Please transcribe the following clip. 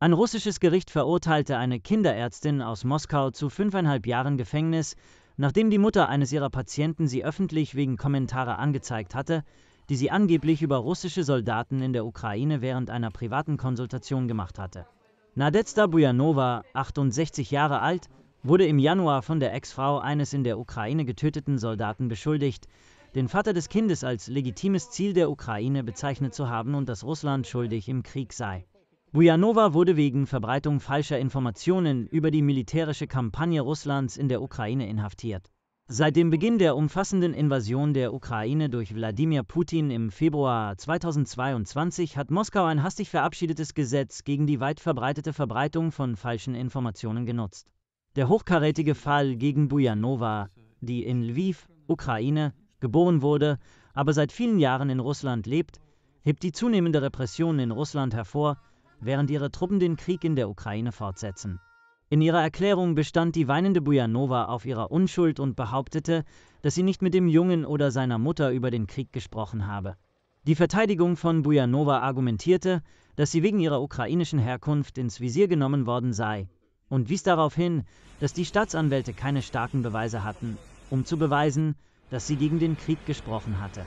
Ein russisches Gericht verurteilte eine Kinderärztin aus Moskau zu fünfeinhalb Jahren Gefängnis, nachdem die Mutter eines ihrer Patienten sie öffentlich wegen Kommentare angezeigt hatte, die sie angeblich über russische Soldaten in der Ukraine während einer privaten Konsultation gemacht hatte. Nadezda Bujanova, 68 Jahre alt, wurde im Januar von der Ex-Frau eines in der Ukraine getöteten Soldaten beschuldigt, den Vater des Kindes als legitimes Ziel der Ukraine bezeichnet zu haben und dass Russland schuldig im Krieg sei. Bujanova wurde wegen Verbreitung falscher Informationen über die militärische Kampagne Russlands in der Ukraine inhaftiert. Seit dem Beginn der umfassenden Invasion der Ukraine durch Wladimir Putin im Februar 2022 hat Moskau ein hastig verabschiedetes Gesetz gegen die weit verbreitete Verbreitung von falschen Informationen genutzt. Der hochkarätige Fall gegen Bujanova, die in Lviv, Ukraine, geboren wurde, aber seit vielen Jahren in Russland lebt, hebt die zunehmende Repression in Russland hervor, während ihre Truppen den Krieg in der Ukraine fortsetzen. In ihrer Erklärung bestand die weinende Bujanova auf ihrer Unschuld und behauptete, dass sie nicht mit dem Jungen oder seiner Mutter über den Krieg gesprochen habe. Die Verteidigung von Bujanova argumentierte, dass sie wegen ihrer ukrainischen Herkunft ins Visier genommen worden sei und wies darauf hin, dass die Staatsanwälte keine starken Beweise hatten, um zu beweisen, dass sie gegen den Krieg gesprochen hatte.